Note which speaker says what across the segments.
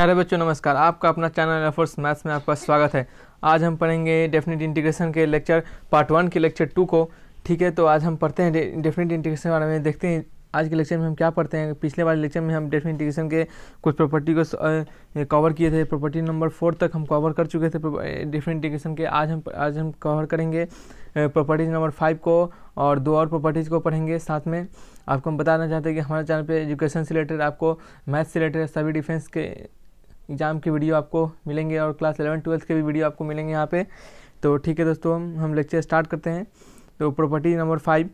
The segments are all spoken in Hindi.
Speaker 1: प्यारे बच्चों नमस्कार आपका अपना चैनल एफर्स मैथ्स में आपका स्वागत है आज हम पढ़ेंगे डेफिनेट इंटीग्रेशन के लेक्चर पार्ट वन के लेक्चर टू को ठीक है तो आज हम पढ़ते हैं डेफिनेट इंटीग्रेशन के बारे में देखते हैं आज के लेक्चर में हम क्या पढ़ते हैं पिछले वाले लेक्चर में हम डेफिनेट इंटीग्रेशन के कुछ प्रॉपर्टी को कवर किए थे प्रॉपर्टी नंबर फोर तक हम कवर कर चुके थे डेफिनेट इंटीग्रेशन के आज हम आज हम कवर करेंगे प्रॉपर्टीज़ नंबर फाइव को और दो और प्रॉपर्टीज़ को पढ़ेंगे साथ में आपको हम बताना चाहते हैं कि हमारे चैनल पे एजुकेशन से रिलेटेड आपको मैथ्स से रिलेटेड सभी डिफेंस के एग्ज़ाम की वीडियो आपको मिलेंगे और क्लास एलेवन ट्वेल्थ के भी वीडियो आपको मिलेंगे यहाँ पे तो ठीक है दोस्तों हम हम लेक्चर स्टार्ट करते हैं तो प्रॉपर्टी नंबर फाइव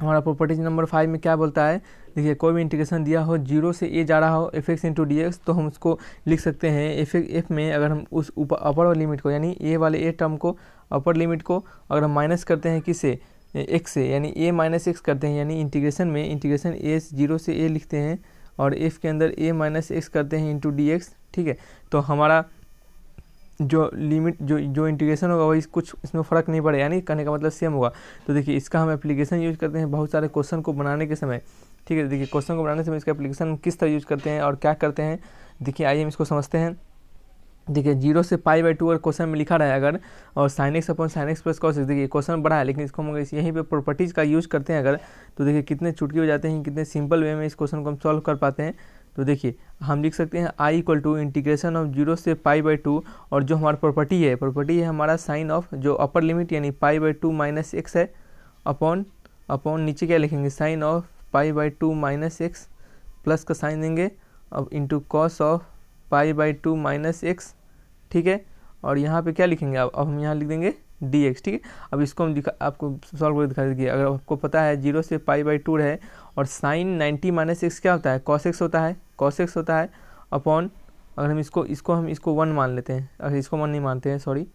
Speaker 1: हमारा प्रॉपर्टीज नंबर फाइव में क्या बोलता है देखिए कोई भी इंटीग्रेशन दिया हो जीरो से ए जा रहा हो F x into D x तो हम उसको लिख सकते हैं एफ एफ में अगर हम उस ऊपर अपर लिमिट को यानी ए वाले ए टर्म को अपर लिमिट को अगर हम माइनस करते हैं किसे एक्स से यानी ए माइनस एक्स करते हैं यानी इंटीग्रेशन में इंटीग्रेशन ए जीरो से ए लिखते हैं और f के अंदर ए माइनस एक्स करते हैं इंटू डी एक्स ठीक है तो हमारा जो लिमिट जो जो इंटीग्रेशन होगा वही कुछ इसमें फ़र्क नहीं पड़ेगा यानी कहने का मतलब सेम होगा तो देखिए इसका हम एप्लीकेशन यूज़ करते हैं बहुत सारे क्वेश्चन को बनाने के समय ठीक है देखिए क्वेश्चन को बनाने के समय इसका एप्लीकेशन किस तरह यूज़ करते हैं और क्या करते हैं देखिए आइए हम इसको समझते हैं देखिए जीरो से पाई बाई टू अगर क्वेश्चन में लिखा रहा है अगर और sine X upon X plus cos देखिए क्वेश्चन बड़ा है लेकिन इसको हम इस यहीं पे प्रॉपर्टीज़ का यूज़ करते हैं अगर तो देखिए कितने चुटकी हो जाते हैं कितने सिंपल वे में इस क्वेश्चन को हम सॉल्व कर पाते हैं तो देखिए हम लिख सकते हैं I equal to integration of zero से पाई बाई टू और जो हमारा प्रॉपर्टी है प्रॉपर्टी है हमारा साइन ऑफ जो अपर लिमिट यानी pi by two minus X है अपॉन अपॉन नीचे क्या लिखेंगे sine of pi by two minus X plus का साइन देंगे अब into cos of pi by two minus X ठीक है और यहाँ पे क्या लिखेंगे आप अब हम यहाँ लिख देंगे डी एक्स ठीक है अब इसको हम दिखा आपको सॉल्व करके दिखा दीजिए अगर आपको पता है जीरो से पाई बाई टू रहे और साइन नाइन्टी माइनस एक्स क्या होता है कॉस एक्स होता है कॉस एक्स होता है अपॉन अगर हम इसको इसको हम इसको वन मान लेते हैं अगर इसको वन नहीं मानते हैं सॉरी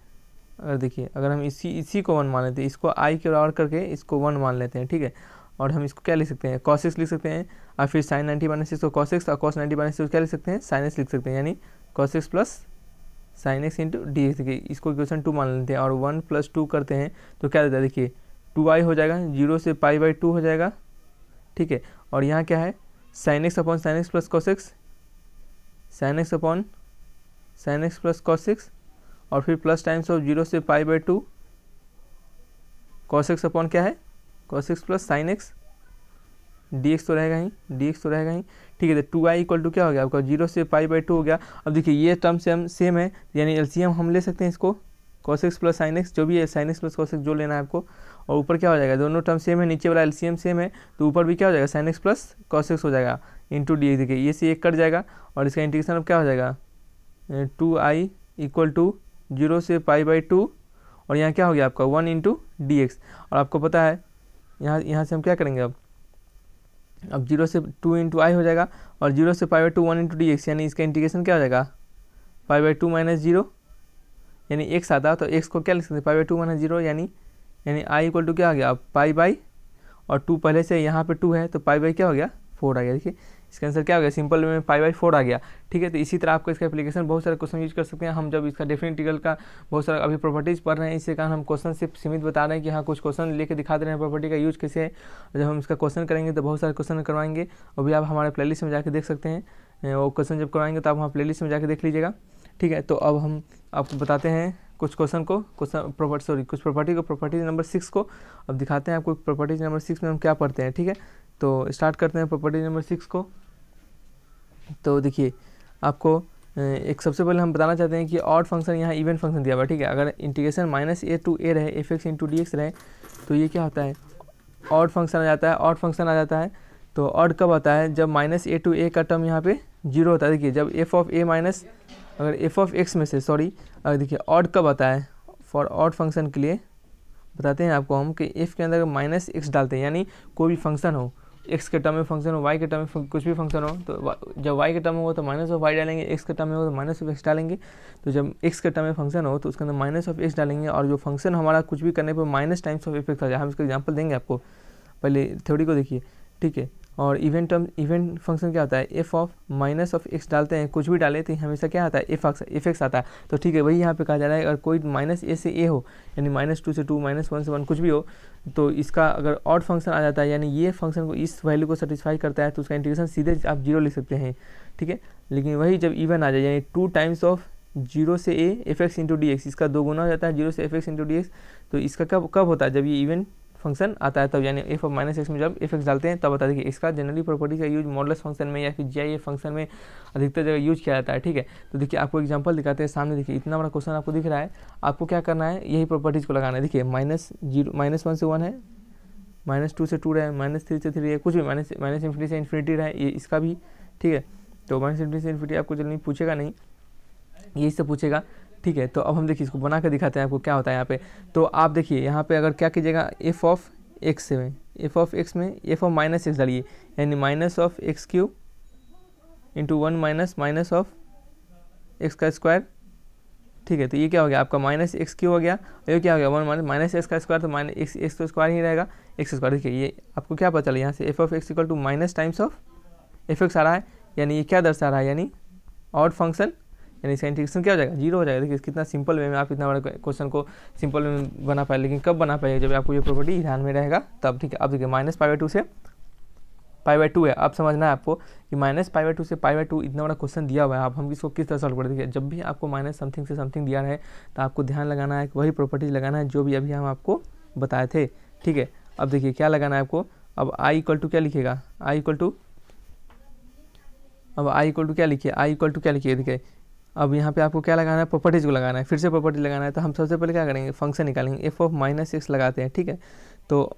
Speaker 1: अगर देखिए अगर हम इसी इसी को वन मान लेते हैं इसको आई के बराबर करके इसको वन मान लेते हैं ठीक है और हम इसको क्या लिख सकते हैं कॉस एक्स लिख सकते हैं और फिर साइन नाइन्टी माइनस इसको कॉस एक्स और कॉस नाइन्टी माइनस इसको क्या लिख सकते हैं साइन एक्स लिख सकते हैं यानी cos X plus sine X into D X देखिए इसको इक्वेशन टू मान लेते हैं और वन प्लस टू करते हैं तो क्या देता है देखिए टू आई हो जाएगा जीरो से पाई बाई टू हो जाएगा ठीक है और यहाँ क्या है sine X upon sine X plus cos X sine X upon sine X plus cos X और फिर प्लस टाइम्स ऑफ जीरो से pi by two cos X upon क्या है cos X plus sine X D x तो रहेगा ही डी एक्स तो रहेगा ही ठीक है तो टू आई इक्वल टू क्या हो गया आपका जीरो से पाई बाई टू हो गया अब देखिए ये टर्म सेम सेम है यानी एम हम ले सकते हैं इसको cos X plus sine X जो भी है sine X plus cos X जो लेना है आपको और ऊपर क्या हो जाएगा दोनों टर्म सेम है नीचे वाला एम सेम है तो ऊपर भी क्या हो जाएगा sine X plus cos X हो जाएगा इंटू डी देखिए ये से एक कट जाएगा और इसका इंटीग्रेशन अब क्या हो जाएगा two I equal to zero से पाई बाई टू और यहाँ क्या हो गया आपका वन इंटू डी एक्स और आपको पता है यहाँ यहाँ से हम क्या करेंगे अब अब जीरो से टू इंटू आई हो जाएगा और जीरो से five by two one into D X यानी इसका इंटीग्रेशन क्या हो जाएगा five by two minus zero यानी एक्स आता तो एक्स को क्या लिख सकते हैं बाई टू माइनस जीरो यानी यानी आई इक्वल टू क्या आ गया अब पाई बाई और टू पहले से यहाँ पे टू है तो पाई बाई क्या हो गया फोर आ गया देखिए इसका आंसर क्या हो गया सिंपल में पाई बाई फोर आ गया ठीक है तो इसी तरह आपको इसका एप्लीकेशन बहुत सारे क्वेश्चन यूज कर सकते हैं हम जब इसका डेफिनेटिकल का बहुत सारा अभी प्रॉपर्टीज पढ़ रहे हैं इसी कारण हम क्वेश्चन सिर्फ सीमित बता रहे हैं कि हाँ कुछ क्वेश्चन लेके दिखा दे रहे हैं प्रॉपर्टी का यूज कैसे है जब हम इसका क्वेश्चन करेंगे तो बहुत सारे क्वेश्चन करवाएंगे और भी आप हमारे प्ले में जाकर देख सकते हैं वो क्वेश्चन जब करवाएंगे तो आप वहाँ प्ले में जाकर देख लीजिएगा ठीक है तो अब हम आपको बताते हैं कुछ क्वेश्चन को क्वेश्चन प्रॉपर्टी सॉरी कुछ प्रॉपर्टी को प्रॉपर्टीज नंबर सिक्स को अब दिखाते हैं आपको प्रॉपर्टीज नंबर सिक्स में हम क्या पढ़ते हैं ठीक है तो स्टार्ट करते हैं प्रॉपर्टीज नंबर सिक्स को तो देखिए आपको एक सबसे पहले हम बताना चाहते हैं कि ऑड फंक्शन यहाँ इवेंट फंक्शन दिया हुआ ठीक है अगर integration minus a to a रहे f x into D x रहे तो ये क्या होता है ऑड फंक्शन आ जाता है ऑड फंक्शन आ जाता है तो ऑड कब आता है जब माइनस ए टू ए का टर्म यहाँ पे जीरो होता है देखिए जब एफ ऑफ ए माइनस अगर एफ ऑफ एक्स में से सॉरी अगर देखिए ऑड कब आता है फॉर ऑड फंक्शन के लिए बताते हैं आपको हम कि एफ के अंदर माइनस एक्स डालते हैं यानी कोई भी फंक्शन हो एक्स के टर्म में फंक्शन हो वाई के टर्म में कुछ भी फंक्शन हो तो जब वाई के टर्म होगा तो माइनस ऑफ वाई डालेंगे एक्स के टर्म में हो तो माइनस ऑफ एक्स डालेंगे तो जब एक्स के टर्म में फंक्शन हो तो उसके अंदर माइनस ऑफ एक्स डालेंगे और जो फंक्शन हमारा कुछ भी करने पर माइनस टाइम्स ऑफ इफेक्ट आ जाए हम इसका एग्जाम्पल देंगे आपको पहले थ्योरी को देखिए ठीक है और इवेंट टर्म इवेंट फंक्शन क्या होता है f of minus of x डालते हैं कुछ भी डाले तो हमेशा क्या आता है एफ एक्स एफ एक्स आता है तो ठीक है वही यहाँ पे कहा जा रहा है अगर कोई माइनस ए से ए हो यानी माइनस टू से टू माइनस वन से वन कुछ भी हो तो इसका अगर ऑड फंक्शन आ जाता है यानी ये फंक्शन को इस वैल्यू को सेटिस्फाई करता है तो उसका इंटीग्रेशन सीधे आप जीरो लिख सकते हैं ठीक है लेकिन वही जब इवन आ जाए यानी टू टाइम्स ऑफ जीरो से a f x into D x इसका दो गुना हो जाता है जीरो से f x into D x तो इसका कब कब होता है जब ये इवेंट फंक्शन आता है तब यानी एफ ऑफ माइनस एक्स में जब एफ एक्स डालते हैं तब बता देखिए इसका जनरली प्रॉपर्टी का यूज मॉडल फंक्शन में या फिर जी आई फंक्शन में अधिकतर जगह यूज किया जाता है ठीक है तो देखिए आपको एग्जाम्पल दिखाते हैं सामने देखिए इतना बड़ा क्वेश्चन आपको दिख रहा है आपको क्या करना है यही प्रॉपर्टीज़ को लगाना है देखिए माइनस जीरो माइनस वन से वन है माइनस टू से टू रहे माइनस थ्री से थ्री है कुछ भी माइनस माइनस इन्फिनिटी से इन्फिनिटी रहे ये इसका भी ठीक है तो माइनस इन्फिनिटी से इन्फिनिटी आपको जल्दी पूछेगा नहीं यही सब पूछेगा ठीक है तो अब हम देखिए इसको बना कर दिखाते हैं आपको क्या होता है यहाँ पे तो आप देखिए यहाँ पे अगर क्या कीजिएगा एफ ऑफ एक्स में एफ ऑफ एक्स में एफ ऑफ माइनस एक्स डालिए यानी minus of x cube into one minus minus of x का स्क्वायर ठीक है तो ये क्या हो गया आपका माइनस एक्स क्यू हो गया ये क्या हो गया वन माइनस माइनस एक्स का स्क्वायर तो माइनस एक्स एक्स का स्क्वायर ही रहेगा एक्स स्क्वायर देखिए ये आपको क्या पता चला यहाँ से f of x equal to minus times of f x आ रहा है यानी ये क्या दर्शा रहा है यानी और फंक्शन यानी इसका इंटीग्रेशन क्या हो जाएगा जीरो हो जाएगा देखिए कितना सिंपल वे में आप इतना बड़ा क्वेश्चन को सिंपल में बना पाए लेकिन कब बना पाएगा जब आपको ये प्रॉपर्टी ध्यान में रहेगा तब ठीक है अब देखिए माइनस पाई बाई टू से पाई बाई टू है अब समझना है आपको कि माइनस पाई बाई टू से पाई बाई टू इतना बड़ा क्वेश्चन दिया हुआ है आप हम इसको किस तरह सॉल्व कर देखिए जब भी आपको माइनस समथिंग से समथिंग दिया रहे तो आपको ध्यान लगाना है वही प्रॉपर्टीज लगाना है जो भी अभी हम आपको बताए थे ठीक है अब देखिए क्या लगाना है आपको अब आई इक्वल टू क्या लिखेगा आई इक्वल टू अब आई इक्वल टू क्या लिखिए आई इक्वल टू क्या लिखिए देखिए अब यहाँ पे आपको क्या लगाना है प्रॉपर्टीज़ को लगाना है फिर से प्रॉपर्टी लगाना है तो हम सबसे पहले क्या करेंगे फंक्शन निकालेंगे एफ ऑफ माइनस सिक्स लगाते हैं ठीक है तो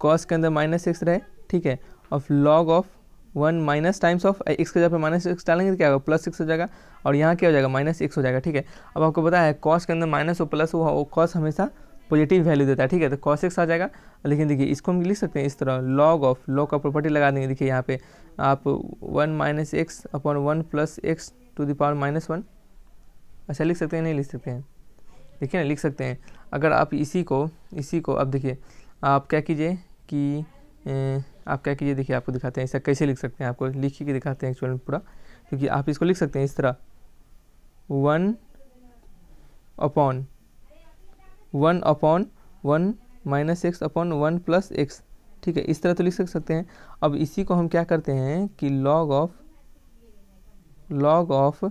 Speaker 1: कॉस के अंदर माइनस सिक्स रहे ठीक है of log of one minus times of x के जगह पे माइनस सिक्स डालेंगे तो क्या होगा प्लस सिक्स हो जाएगा और यहाँ क्या हो जाएगा माइनस एक्स हो जाएगा ठीक है अब आपको पता है कॉस के अंदर माइनस और प्लस वो कॉस हमेशा पॉजिटिव वैल्यू देता है ठीक है तो कॉस एक्स आ जाएगा लेकिन देखिए इसको हम लिख सकते हैं इस तरह लॉग ऑफ लॉग का प्रॉपर्टी लगा देंगे देखिए यहाँ पे आप one minus x upon one plus x to the power minus one अच्छा लिख सकते हैं नहीं लिख सकते हैं देखिए ना लिख सकते हैं अगर आप इसी को इसी को अब देखिए आप क्या कीजिए कि आप क्या कीजिए देखिए आपको दिखाते हैं ऐसा कैसे लिख सकते हैं आपको लिख के दिखाते हैं एक्चुअल पूरा क्योंकि आप इसको लिख सकते हैं इस तरह one upon one upon one minus x upon one plus x ठीक है इस तरह तो लिख सकते हैं अब इसी को हम क्या करते हैं कि log of log of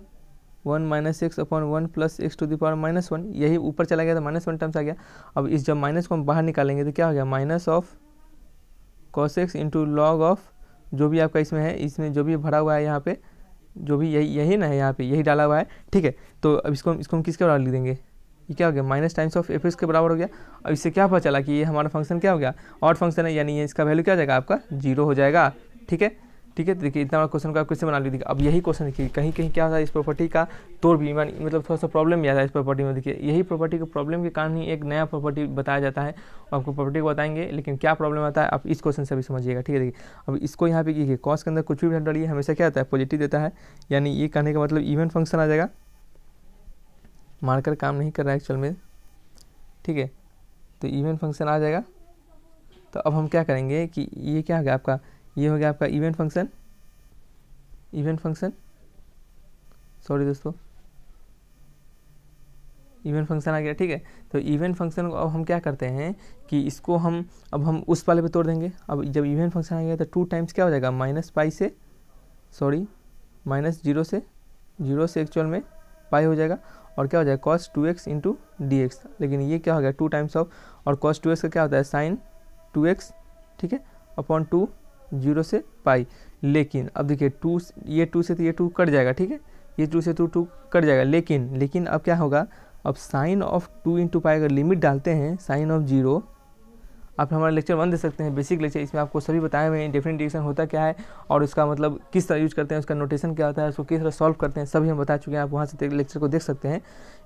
Speaker 1: one minus x upon one plus x to the power minus one यही ऊपर चला गया तो माइनस वन टर्म्स आ गया अब इस जब माइनस को हम बाहर निकालेंगे तो क्या हो गया minus of cos x into log of जो भी आपका इसमें है इसमें जो भी भरा हुआ है यहाँ पे जो भी यही यही ना है यहाँ पे यही डाला हुआ है ठीक है तो अब इसको इसको हम किसके बराबर लिख देंगे ये क्या हो गया माइनस टाइम्स ऑफ एफ के बराबर हो गया अब इससे क्या पता चला कि ये हमारा फंक्शन क्या हो गया और फंक्शन है यानी इसका वैल्यू क्या हो जाएगा आपका जीरो हो जाएगा ठीक है ठीक है देखिए इतना बड़ा क्वेश्चन का क्वेश्चन बना लीजिए अब यही क्वेश्चन देखिए कहीं कहीं क्या होता है इस प्रॉपर्टी का तोड़ भी मान मतलब थोड़ा सा प्रॉब्लम भी आता है इस प्रॉपर्टी में देखिए यही प्रॉपर्टी के प्रॉब्लम के कारण ही एक नया प्रॉपर्टी बताया जाता है आपको प्रॉपर्टी को बताएंगे लेकिन क्या प्रॉब्लम आता है आप इस क्वेश्चन से भी समझिएगा ठीक है देखिए अब इसको यहाँ पे देखिए कॉस के अंदर कुछ भी डालिए हमेशा क्या आता है पॉजिटिव देता है यानी ये कहने का मतलब इवेंट फंक्शन आ जाएगा मार्कर काम नहीं कर रहा है एक्चुअल में ठीक है तो इवेंट फंक्शन आ जाएगा तो अब हम क्या करेंगे कि ये क्या हो गया आपका ये हो गया आपका even function even function sorry दोस्तों इवेंट फंक्शन आ गया ठीक है तो इवेंट फंक्शन को अब हम क्या करते हैं कि इसको हम अब हम उस वाले पे तोड़ देंगे अब जब इवेंट फंक्शन आ गया तो टू टाइम्स क्या हो जाएगा माइनस पाई से सॉरी माइनस जीरो से जीरो से एक्चुअल में पाई हो जाएगा और क्या हो जाएगा cos two x into D x लेकिन ये क्या हो गया टू टाइम्स ऑफ और कॉस टू एक्स का क्या होता है साइन टू एक्स ठीक है अपॉन टू जीरो से पाई लेकिन अब देखिए टू ये टू से तो ये टू कट जाएगा ठीक है ये टू से टू तो टू कट जाएगा लेकिन लेकिन अब क्या होगा अब sine of two into pi अगर लिमिट डालते हैं साइन ऑफ जीरो आप हमारा लेक्चर वन दे सकते हैं बेसिक लेक्चर इसमें आपको सभी बताए हुए हैं डिफरेंट डिक्शन होता क्या है और उसका मतलब किस तरह यूज करते हैं उसका नोटेशन क्या होता है उसको किस तरह सॉल्व करते हैं सभी हम बता चुके हैं आप वहाँ से लेक्चर को देख सकते हैं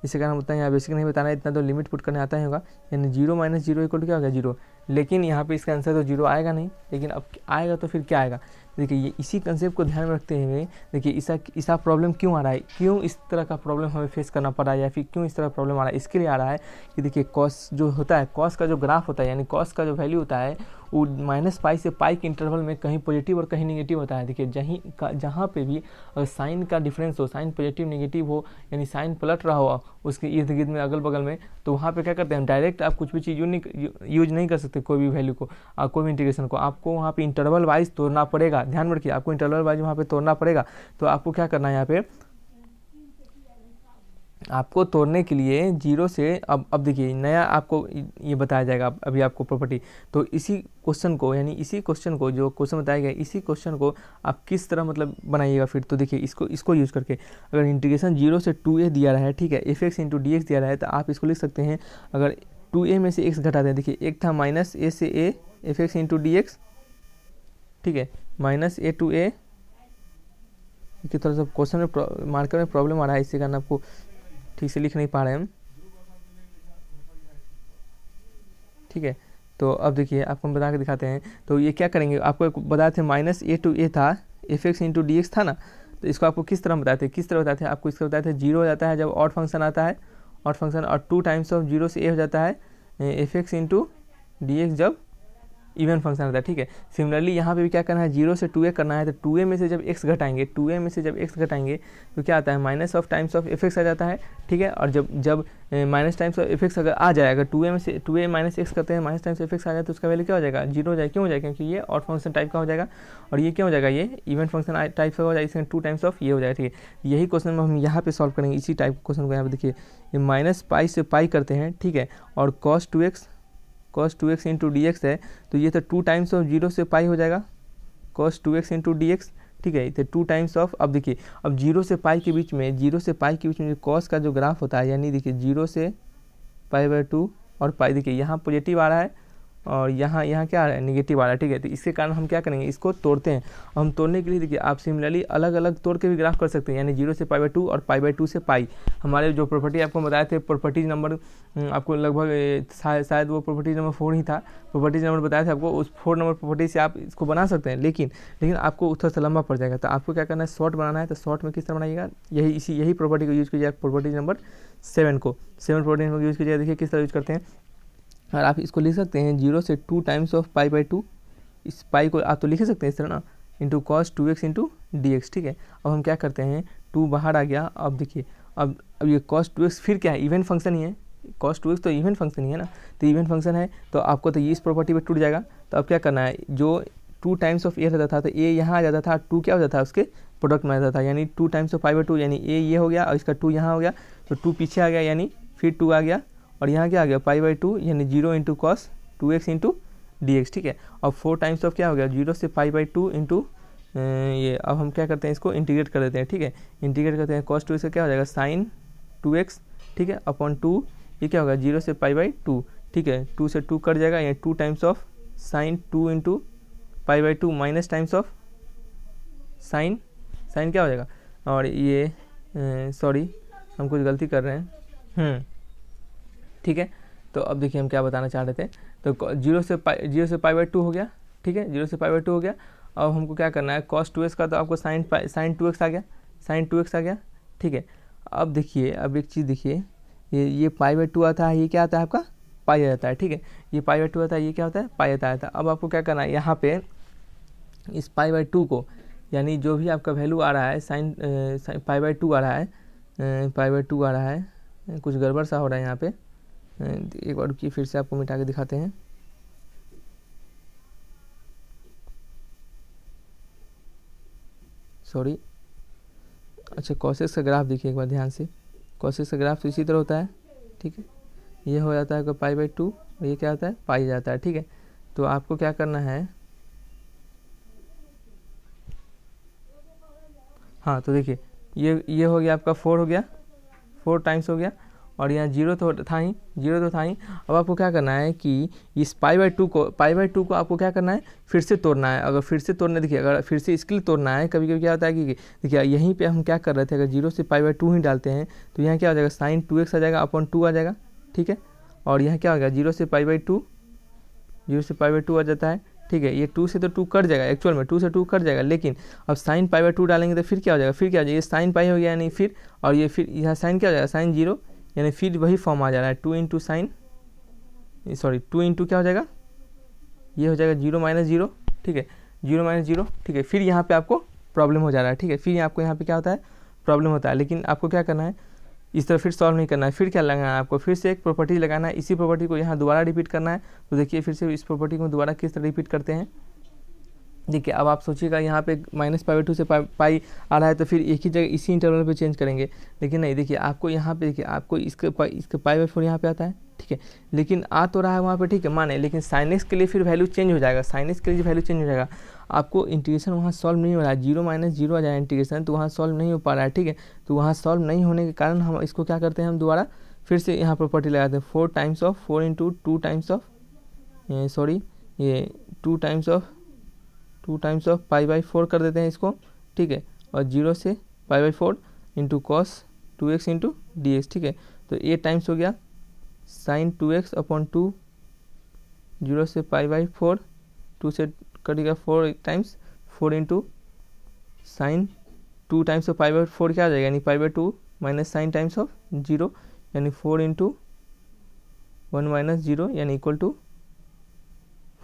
Speaker 1: इसी कारण हम है यहाँ बेसिक नहीं बताना इतना तो लिमिट पुट करने आता ही होगा यानी जीरो माइनस जीरो इक्वल क्या होगा जीरो लेकिन यहाँ पर इसका आंसर तो जीरो आएगा नहीं लेकिन अब आएगा तो फिर क्या आएगा देखिए ये इसी कंसेप्ट को ध्यान में रखते हुए देखिए ईसा ईसा प्रॉब्लम क्यों आ रहा है क्यों इस तरह का प्रॉब्लम हमें फेस करना पड़ रहा है या फिर क्यों इस तरह का प्रॉब्लम आ रहा है इसके लिए आ रहा है कि देखिए कॉस जो होता है कॉस का जो ग्राफ होता है यानी कॉस का जो वैल्यू होता है वो माइनस पाई से पाई के इंटरवल में कहीं पॉजिटिव और कहीं नेगेटिव होता है देखिए जहीं का जहाँ पर भी अगर साइन का डिफरेंस हो साइन पॉजिटिव नेगेटिव हो यानी साइन पलट रहा हो उसके इर्द गिर्द में अगल बगल में तो वहाँ पर क्या करते हैं डायरेक्ट आप कुछ भी चीज़ यूनिक यूज नहीं कर सकते कोई भी वैल्यू को कोई भी इंटीग्रेशन को आपको वहाँ पर इंटरवल वाइज तोड़ना पड़ेगा ध्यान रखिए आपको इंटरवल वाइज वहाँ पर तोड़ना पड़ेगा तो आपको क्या करना है यहाँ पे आपको तोड़ने के लिए जीरो से अब अब देखिए नया आपको ये बताया जाएगा अभी आपको प्रॉपर्टी तो इसी क्वेश्चन को यानी इसी क्वेश्चन को जो क्वेश्चन बताया गया इसी क्वेश्चन को आप किस तरह मतलब बनाइएगा फिर तो देखिए इसको इसको यूज़ करके अगर इंटीग्रेशन जीरो से टू ए दिया रहा है ठीक है f x into D x दिया रहा है तो आप इसको लिख सकते हैं अगर टू ए में से एक्स घटा दें देखिए एक था माइनस ए से a f x into D x ठीक है माइनस ए टू ए कि थोड़ा सा क्वेश्चन में मार्कर में प्रॉब्लम आ रहा है इसी कारण आपको ठीक से लिख नहीं पा रहे हम ठीक है तो अब देखिए आपको हम बता के दिखाते हैं तो ये क्या करेंगे आपको बताए थे माइनस ए टू ए था f x into D x था ना तो इसको आपको किस तरह बताते थे किस तरह बताते हैं आपको इसका बताया था जीरो हो जाता है जब ऑट फंक्शन आता है ऑट फंक्शन और टू टाइम्स ऑफ जीरो से ए हो जाता है f x into D x जब इवन फंक्शन रहता है ठीक है सिमिलरली यहाँ पे भी क्या करना है जीरो से टू ए करना है तो टू ए में से जब एक्स घटाएंगे टू ए में से जब एक्स घटाएंगे तो क्या आता है minus of times of f आ जाता है ठीक है और जब जब माइनस टाइम्स ऑफ एफ अगर आ जाए अगर टू ए में से टू ए माइनस एक्स करते हैं माइनस टाइम्स एफ आ जाए तो उसका वैल्यू क्या हो जाएगा जीरो हो जाएगा क्यों हो जाएगा क्योंकि ये और फंक्शन टाइप का हो जाएगा और ये क्यों हो जाएगा ये इवन फंक्शन टाइप का हो जाएगा इसमें टू टाइम्स ऑफ ये हो जाएगा ठीक है यही क्वेश्चन हम यहाँ पे सॉल्व करेंगे इसी टाइप के क्वेश्चन को यहाँ पर देखिए ये माइनस पाई से पाई करते हैं ठीक है और cos two x cos two x into D x है तो ये तो टू टाइम्स ऑफ जीरो से पाई हो जाएगा cos two x into D x ठीक है तो टू टाइम्स ऑफ अब देखिए अब जीरो से पाई के बीच में जीरो से पाई के बीच में कॉस का जो ग्राफ होता है यानी देखिए जीरो से पाई बाई टू और पाई देखिए यहाँ पॉजिटिव आ रहा है और यहाँ यहाँ क्या आ रहा है निगेटिव आ रहा है ठीक है तो इसके कारण हम क्या करेंगे इसको तोड़ते हैं हम तोड़ने के लिए देखिए आप सिमिलरली अलग अलग तोड़ के भी ग्राफ कर सकते हैं यानी जीरो से पाई बाई टू और पाई बाई टू से पाई हमारे जो प्रॉपर्टी आपको बताए थे प्रॉपर्टीज हम्म, नंबर आपको लगभग शायद वो प्रॉपर्टीज नंबर फोर ही था प्रॉपर्टीज नंबर बताया था आपको उस फोर नंबर प्रॉपर्टी से आप इसको बना सकते हैं लेकिन लेकिन आपको उस थोड़ा सा लंबा पड़ जाएगा तो आपको क्या करना है शॉर्ट बनाना है तो शॉर्ट में किस तरह बनाइएगा यही इसी यही प्रॉपर्टी को यूज़ कीजिएगा प्रॉपर्टीज नंबर सेवन को सेवन प्रॉपर्टी नंबर यूज़ कीजिएगा देखिए किस तरह यूज़ करते हैं और आप इसको लिख सकते हैं जीरो से two times of pi by two इस पाई को आप तो लिख सकते हैं इस तरह ना into cos two x into D x ठीक है अब हम क्या करते हैं टू बाहर आ गया अब देखिए अब अब ये कॉस टू एक्स फिर क्या है इवेंट फंक्शन ही है कॉस टू एक्स तो इवेंट फंक्शन ही है ना तो इवेंट फंक्शन है तो आपको तो ये इस प्रॉपर्टी पर टूट जाएगा तो अब क्या करना है जो टू टाइम्स ऑफ ए रहता था तो ए यहाँ आ जाता था टू क्या हो जाता था उसके प्रोडक्ट में आ जाता था यानी two times of five by two यानी ए ये हो गया और इसका टू यहाँ हो गया तो टू पीछे आ गया यानी फिर टू आ गया और यहाँ क्या आ गया पाई बाई टू यानी zero into cos two x into D x ठीक है और फोर टाइम्स ऑफ क्या हो गया जीरो से पाई बाई टू इंटू ये अब हम क्या करते हैं इसको इंटीग्रेट कर देते हैं ठीक है इंटीग्रेट करते हैं कॉस टू एक्स का क्या हो जाएगा साइन टू एक्स ठीक है अपॉन टू ये क्या होगा जीरो से पाई बाई टू ठीक है टू से टू कट जाएगा यानी two times of sine two into pi by two minus times of sine sine क्या हो जाएगा और ये सॉरी हम कुछ गलती कर रहे हैं हम्म, ठीक है तो अब देखिए हम क्या बताना चाह रहे थे तो जीरो से पाई जीरो से पाई बाई टू हो गया ठीक है जीरो से पाई बाई टू हो गया अब हमको क्या करना है कॉस टू एक्स का तो आपको साइन साइन टू एक्स आ गया साइन टू एक्स आ गया ठीक है अब देखिए अब एक चीज़ देखिए ये ये पाई बाई टू आता है ये क्या आता है आपका पाई आ जाता है ठीक है ये पाई बाई टू आता है ये क्या होता है पाई आता है तो अब आपको क्या करना है यहाँ पे इस पाई बाई टू को यानी जो भी आपका वैल्यू आ रहा है साइन पाई बाई टू आ रहा है पाई बाई टू आ रहा है कुछ गड़बड़ सा हो रहा है यहाँ पे एक बार रुकिए फिर से आपको मिटा के दिखाते हैं सॉरी अच्छा कॉसेस का ग्राफ देखिए एक बार ध्यान से कॉसेस का ग्राफ तो इसी तरह होता है ठीक है ये हो जाता है पाई बाई टू ये क्या होता है पाई जाता है ठीक है तो आपको क्या करना है हाँ तो देखिए ये ये हो गया आपका फोर हो गया फोर टाइम्स हो गया और यहाँ जीरो तो था ही जीरो तो था ही अब आपको क्या करना है कि इस पाई बाई टू को पाई बाई टू को आपको क्या करना है फिर से तोड़ना है अगर फिर से तोड़ने देखिए अगर फिर से इसके लिए तोड़ना है कभी कभी क्या होता है कि देखिए यहीं पे हम क्या कर रहे थे अगर जीरो से पाई बाई टू ही डालते हैं तो यहाँ क्या हो जाएगा साइन टू एक्स आ जाएगा अपॉन टू आ जाएगा ठीक है और यहाँ क्या हो गया जीरो से पाई बाई टू जीरो से पाई बाई टू आ जाता है ठीक है ये टू से तो टू कट जाएगा एक्चुअल में टू से टू कट जाएगा लेकिन अब साइन पाई बाई टू डालेंगे तो फिर क्या हो जाएगा फिर क्या हो जाएगा ये साइन पाई हो गया नहीं फिर और ये फिर यहाँ साइन क्या हो जाएगा साइन जीरो यानी फिर वही फॉर्म आ जा रहा है two into sine sorry two into क्या हो जाएगा ये हो जाएगा जीरो माइनस जीरो ठीक है जीरो माइनस जीरो ठीक है फिर यहाँ पे आपको प्रॉब्लम हो जा रहा है ठीक है फिर आपको यहाँ पे क्या होता है प्रॉब्लम होता है लेकिन आपको क्या करना है इस तरह फिर सॉल्व नहीं करना है फिर क्या लगाना है आपको फिर से एक प्रॉपर्टी लगाना है इसी प्रॉपर्टी को यहाँ दोबारा रिपीट करना है तो देखिए फिर से इस प्रॉपर्टी को दोबारा किस तरह रिपीट करते हैं देखिए अब आप सोचिएगा यहाँ पे माइनस पाई बाई टू से पाई, पाई आ रहा है तो फिर एक ही जगह इसी इंटरवल पे चेंज करेंगे लेकिन नहीं देखिए आपको यहाँ पे देखिए आपको इसके पाई इसके पाई बाई फोर यहाँ पे आता है ठीक है लेकिन आ तो रहा है वहाँ पे ठीक है माने लेकिन साइनेक्स के लिए फिर वैल्यू चेंज हो जाएगा साइनेक्स के लिए वैल्यू चेंज हो जाएगा आपको इंटीग्रेशन वहाँ सॉल्व नहीं हो रहा है जीरो माइनस जीरो आ जाए इंटीग्रेशन तो वहाँ सॉल्व नहीं हो पा रहा है ठीक है तो वहाँ सॉल्व नहीं होने के कारण हम इसको क्या करते हैं हम दोबारा फिर से यहाँ प्रॉपर्टी लगाते हैं four times of four into two times of sorry ये two times of two times of pi by four कर देते हैं इसको ठीक है और जीरो से pi by four into cos two x into D x ठीक है तो ए टाइम्स हो गया sine two x upon two zero से पाई बाई फोर टू से कटेगा four times four into sine two times of pi by four क्या आ जाएगा यानी pi by two minus sine times of zero यानी four into one minus zero यानी इक्वल टू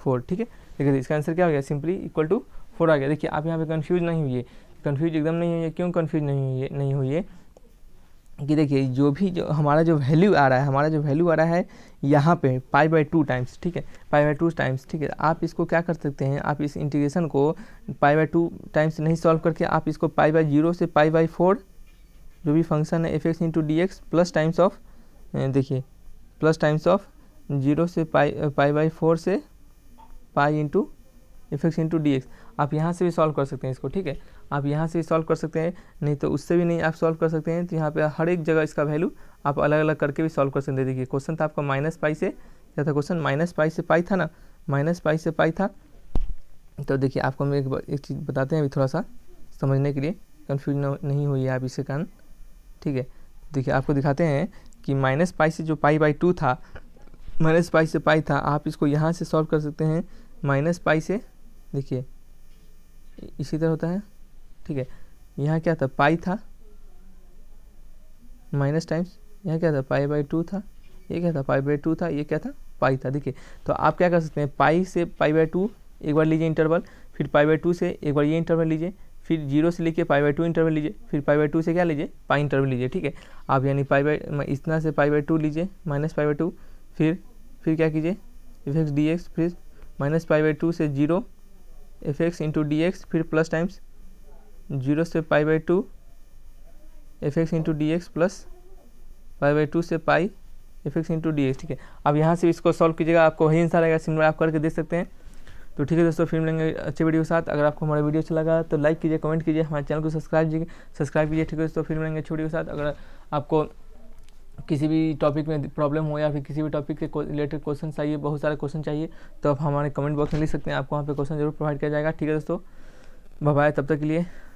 Speaker 1: फोर ठीक है देखिए इसका आंसर क्या हो गया सिंपली इक्वल टू फोर आ गया देखिए आप यहाँ पे कन्फ्यूज नहीं हुई कन्फ्यूज एकदम नहीं हुई क्यों कन्फ्यूज नहीं हुई नहीं हुई कि देखिए जो भी जो हमारा जो वैल्यू आ रहा है हमारा जो वैल्यू आ रहा है यहाँ पे पाई बाई टू टाइम्स ठीक है पाई बाई टू टाइम्स ठीक है आप इसको क्या कर सकते हैं आप इस इंटीग्रेशन को पाई बाई टू टाइम्स नहीं सॉल्व करके आप इसको पाई बाई जीरो से पाई बाई फोर जो भी फंक्शन है f x into D x plus times of देखिए प्लस टाइम्स ऑफ जीरो से पाई पाई बाई फोर से pi into f x into D x आप यहाँ से भी सॉल्व कर सकते हैं इसको ठीक है आप यहाँ से भी सॉल्व कर सकते हैं नहीं तो उससे भी नहीं आप सॉल्व कर सकते हैं तो यहाँ पे हर एक जगह इसका वैल्यू आप अलग अलग करके भी सॉल्व कर सकते हैं देखिए क्वेश्चन था आपका माइनस पाई से क्या था तो क्वेश्चन माइनस पाई से पाई था ना माइनस पाई से पाई था तो देखिए आपको हम एक, एक चीज़ बताते हैं अभी थोड़ा सा समझने के लिए कन्फ्यूज नहीं हुई है आप इसके कारण ठीक है देखिए आपको दिखाते हैं कि माइनस पाई से जो पाई बाई टू था माइनस पाई से पाई था आप इसको यहाँ से सॉल्व कर सकते हैं माइनस पाई से देखिए इसी तरह होता है ठीक है यहाँ क्या था पाई था माइनस टाइम्स यहाँ क्या था पाई बाई टू था ये क्या था पाई बाई टू था ये क्या था पाई था देखिए तो आप क्या कर सकते हैं पाई से पाई बाई टू एक बार लीजिए इंटरवल फिर पाई बाई टू से एक बार ये इंटरवल लीजिए फिर जीरो से लेके पाई बाई टू इंटरवल लीजिए फिर पाई बाई टू से क्या लीजिए पाई इंटरवल लीजिए ठीक है आप यानी पाई बाई इतना से पाई बाई टू लीजिए माइनस पाई बाई टू फिर फिर क्या कीजिए इफ एक्स डी एक्स फिर माइनस पाई बाई टू से zero f x into D x फिर प्लस टाइम्स जीरो से pi by two f x into D x plus pi by two से pi f x into D x ठीक है अब यहाँ से इसको सॉल्व कीजिएगा आपको वही आंसर आएगा सिमिलर आप करके देख सकते हैं तो ठीक है दोस्तों फिल्म मिलेंगे अच्छे वीडियो के साथ अगर आपको हमारा वीडियो अच्छा लगा तो लाइक कीजिए कमेंट कीजिए हमारे चैनल को सब्सक्राइब कीजिए सब्सक्राइब कीजिए ठीक है दोस्तों फिल्म मिलेंगे अच्छे वीडियो के साथ अगर आपको किसी भी टॉपिक में प्रॉब्लम हो या फिर किसी भी टॉपिक से रिलेटेड क्वेश्चन चाहिए बहुत सारे क्वेश्चन चाहिए तो आप हमारे कमेंट बॉक्स में लिख सकते हैं आपको वहाँ पे क्वेश्चन जरूर प्रोवाइड किया जाएगा ठीक है दोस्तों बाय तब तक के लिए